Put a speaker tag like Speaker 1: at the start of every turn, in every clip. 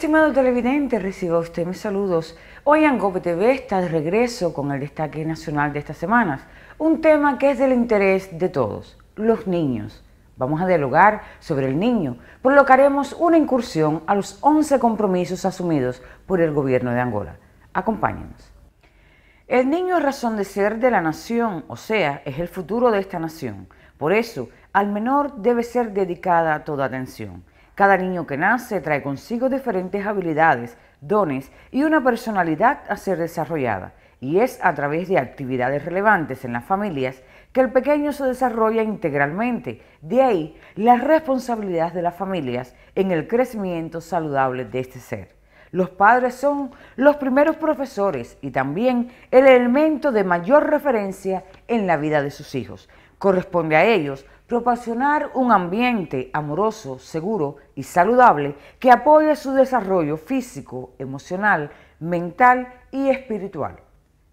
Speaker 1: Estimado televidente, reciba usted mis saludos. Hoy Angope TV está de regreso con el destaque nacional de estas semanas, un tema que es del interés de todos, los niños. Vamos a dialogar sobre el niño, por lo que haremos una incursión a los 11 compromisos asumidos por el gobierno de Angola. Acompáñenos. El niño es razón de ser de la nación, o sea, es el futuro de esta nación. Por eso, al menor debe ser dedicada toda atención. Cada niño que nace trae consigo diferentes habilidades, dones y una personalidad a ser desarrollada, y es a través de actividades relevantes en las familias que el pequeño se desarrolla integralmente. De ahí la responsabilidad de las familias en el crecimiento saludable de este ser. Los padres son los primeros profesores y también el elemento de mayor referencia en la vida de sus hijos. Corresponde a ellos proporcionar un ambiente amoroso, seguro y saludable que apoye su desarrollo físico, emocional, mental y espiritual.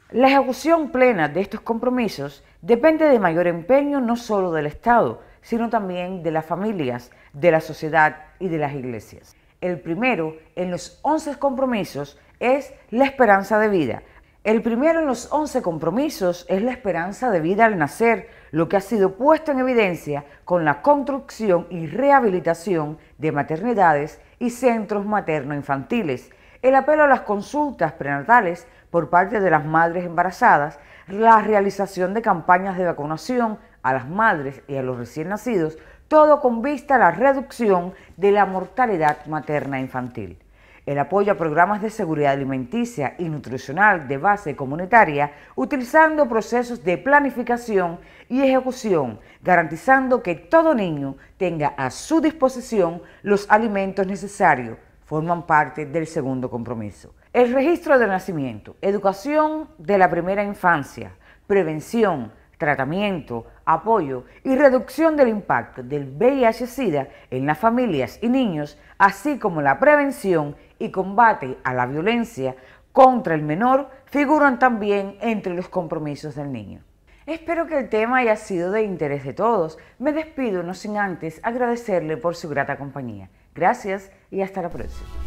Speaker 1: La ejecución plena de estos compromisos depende de mayor empeño no solo del Estado, sino también de las familias, de la sociedad y de las iglesias. El primero en los 11 compromisos es la esperanza de vida, el primero en los 11 compromisos es la esperanza de vida al nacer, lo que ha sido puesto en evidencia con la construcción y rehabilitación de maternidades y centros materno-infantiles, el apelo a las consultas prenatales por parte de las madres embarazadas, la realización de campañas de vacunación a las madres y a los recién nacidos, todo con vista a la reducción de la mortalidad materna infantil el apoyo a programas de seguridad alimenticia y nutricional de base comunitaria, utilizando procesos de planificación y ejecución, garantizando que todo niño tenga a su disposición los alimentos necesarios, forman parte del segundo compromiso. El registro de nacimiento, educación de la primera infancia, prevención, tratamiento, apoyo y reducción del impacto del VIH-Sida en las familias y niños, así como la prevención y combate a la violencia contra el menor figuran también entre los compromisos del niño. Espero que el tema haya sido de interés de todos. Me despido no sin antes agradecerle por su grata compañía. Gracias y hasta la próxima.